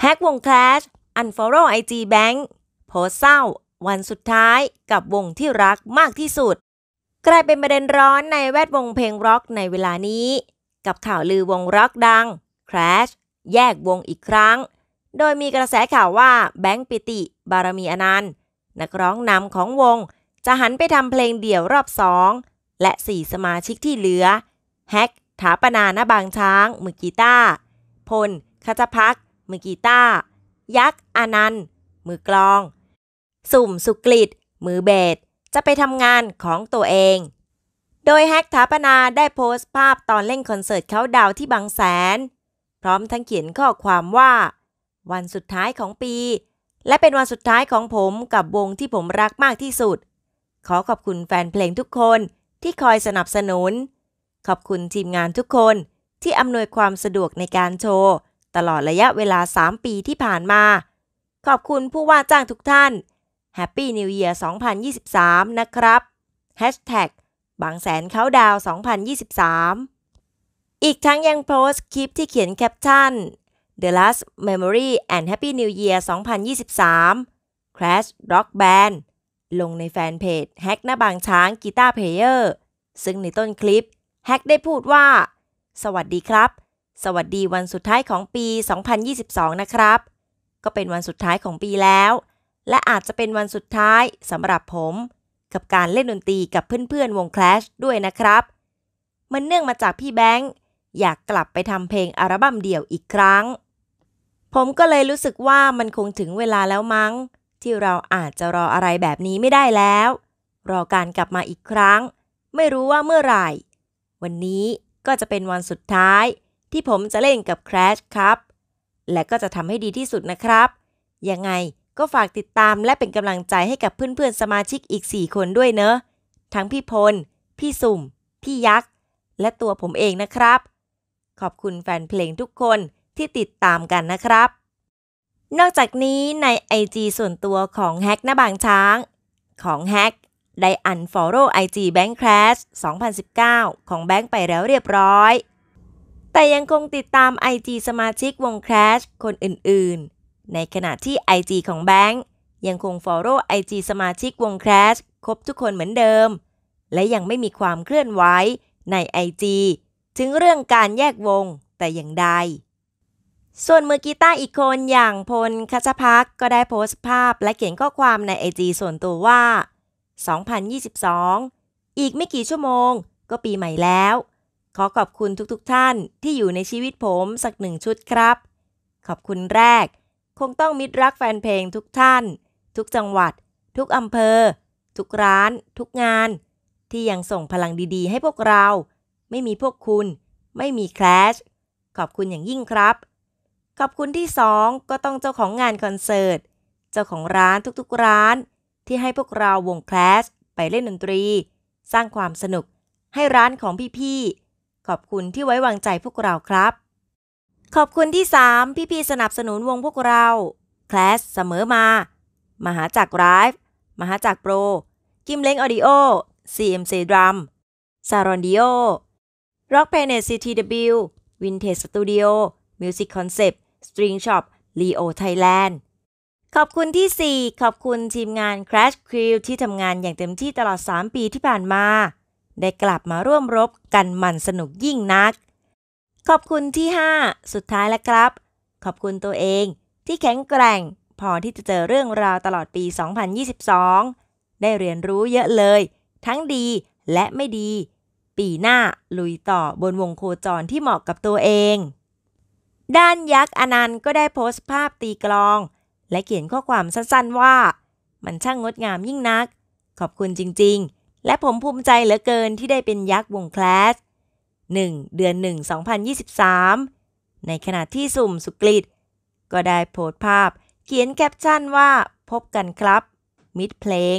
แฮกวงแค l ชอัน n f o l ไอจีแบงค์โพสเศร้า วันสุดท้ายกับวงที่รักมากที่สุดกลายเป็นประเด็นร้อนในแวดวงเพลงร็อกในเวลานี้ กับข่าวลือวงร็อกดัง Crash แยกวงอีกครั้ง โดยมีกระแสข่าวว่าแบงค์ปิติ บารมีอนันต์ นักร้องนำของวง จะหันไปทำเพลงเดี่ยวรอบสองและ 4 สมาชิกที่เหลือแฮกถาปนาณบางช้างมือกีตาร์พลคาจพักมือกีตาร์ยักษ์อานันต์ มือกลอง สุ่มสุกฤตมือเบสจะไปทำงานของตัวเอง โดยแฮกถาปนา ได้โพสต์ภาพตอนเล่นคอนเสิร์ตเขาดาวที่บางแสน พร้อมทั้งเขียนข้อความว่า วันสุดท้ายของปี และเป็นวันสุดท้ายของผมกับวงที่ผมรักมากที่สุด ขอขอบคุณแฟนเพลงทุกคนที่คอยสนับสนุน ขอบคุณทีมงานทุกคนที่อำนวยความสะดวกในการโชว์ตลอดระยะเวลา 3 ปีที่ผ่านมา ขอบคุณผู้ว่าจ้างทุกท่าน Happy New Year 2023 นะครับ Hashtag บางแสนเขาดาว 2023 อีกทั้งยังโพสต์คลิปที่เขียนแคปชั่น The Last Memory and Happy New Year 2023 Crash Rock Band ลงในแฟนเพจแฮกหน้าบางช้างกีตาร์เพลเยอร์ซึ่งในต้นคลิปแฮกได้พูดว่า สวัสดีครับสวัสดีวันสุดท้ายของปี 2022 นะครับ ก็เป็นวันสุดท้ายของปีแล้ว และอาจจะเป็นวันสุดท้ายสำหรับผม กับการเล่นดนตรีกับเพื่อนๆ วงคลาสด้วยนะครับ มันเนื่องมาจากพี่แบงค์อยากกลับไปทำเพลงอัลบั้มเดี่ยวอีกครั้ง ผมก็เลยรู้สึกว่ามันคงถึงเวลาแล้วมั้ง ที่เราอาจจะรออะไรแบบนี้ไม่ได้แล้ว รอการกลับมาอีกครั้ง ไม่รู้ว่าเมื่อไหร่ วันนี้ก็จะเป็นวันสุดท้ายที่ผมจะเล่นกับ Crash ครับ และก็จะทำให้ดีที่สุดนะครับ ยังไงก็ฝากติดตามและเป็นกำลังใจให้กับเพื่อนๆ สมาชิกอีก 4 คนด้วยเนอะ ทั้งพี่พล พี่สุ่ม พี่ยักษ์ และตัวผมเองนะครับ ขอบคุณแฟนเพลงทุกคนที่ติดตามกันนะครับ นอกจากนี้ใน IG ส่วนตัวของแฮกหน้าบางช้าง ของแฮกได้อันฟอลโล่ไอจีแบงค์คราช2019 ของแบงค์ไปแล้วเรียบร้อยแต่ยังคงติดตาม IG สมาชิกวง Crash คนอื่นๆ ในขณะที่ IG ของแบงค์ ยังคง Follow อจสมาชิกวง Crash ครบทุกคนเหมือนเดิม และยังไม่มีความเคลื่อนไหวใน IG ถึงเรื่องการแยกวงแต่อย่างใด ส่วนมือกีตาร์อีกคนอย่างพลคัชพักก็ได้โพสต์ภาพและเขียนข้อความใน IG ส่วนตัวว่า 2022 อีกไม่กี่ชั่วโมง ก็ปีใหม่แล้วขอขอบคุณทุกๆทท่านที่อยู่ในชีวิตผมสักหนึ่งชุดครับ ขอบคุณแรก คงต้องมิตรรักแฟนเพลงทุกท่าน ทุกจังหวัด ทุกอำเภอ ทุกร้าน ทุกงาน ที่ยังส่งพลังดีๆ ให้พวกเรา ไม่มีพวกคุณ ไม่มีแคลชขอบคุณอย่างยิ่งครับ ขอบคุณที่สอง ก็ต้องเจ้าของงานคอนเสิร์ต เจ้าของร้านทุกๆร้าน ที่ให้พวกเราวงแคลชไปเล่นดนตรี สร้างความสนุกให้ร้านของพี่ๆขอบคุณที่ไว้วางใจพวกเราครับ ขอบคุณที่ 3 พี่ ๆ สนับสนุนวงพวกเราคลาสเสมอมา มหาจักรไรฟ์ มหาจักรโปร กิมเล้งออดิโอ CMC ดรัม ซารอนดิโอ Rock Planet CTW Vintage Studio Music Concept String Shop Leo Thailand ขอบคุณที่ 4 ขอบคุณทีมงาน Crash Crew ที่ทำงานอย่างเต็มที่ตลอด 3 ปีที่ผ่านมาได้กลับมาร่วมรบกันมันสนุกยิ่งนัก ขอบคุณที่ 5 สุดท้ายแล้วครับ ขอบคุณตัวเองที่แข็งแกร่งพอที่จะเจอเรื่องราวตลอดปี 2022 ได้เรียนรู้เยอะเลย ทั้งดีและไม่ดี ปีหน้าลุยต่อบนวงโคจรที่เหมาะกับตัวเอง ด้านยักษ์อนันต์ก็ได้โพสต์ภาพตีกลอง และเขียนข้อความสั้นๆ ว่ามันช่างงดงามยิ่งนัก ขอบคุณจริงๆและผมภูมิใจเหลือเกินที่ได้เป็นยักษ์วงแคลส1เดือน 1 2023 ในขณะที่สุ่มสุกฤตก็ได้โพสต์ภาพ เขียนแคปชั่นว่า พบกันครับ มิดเพลง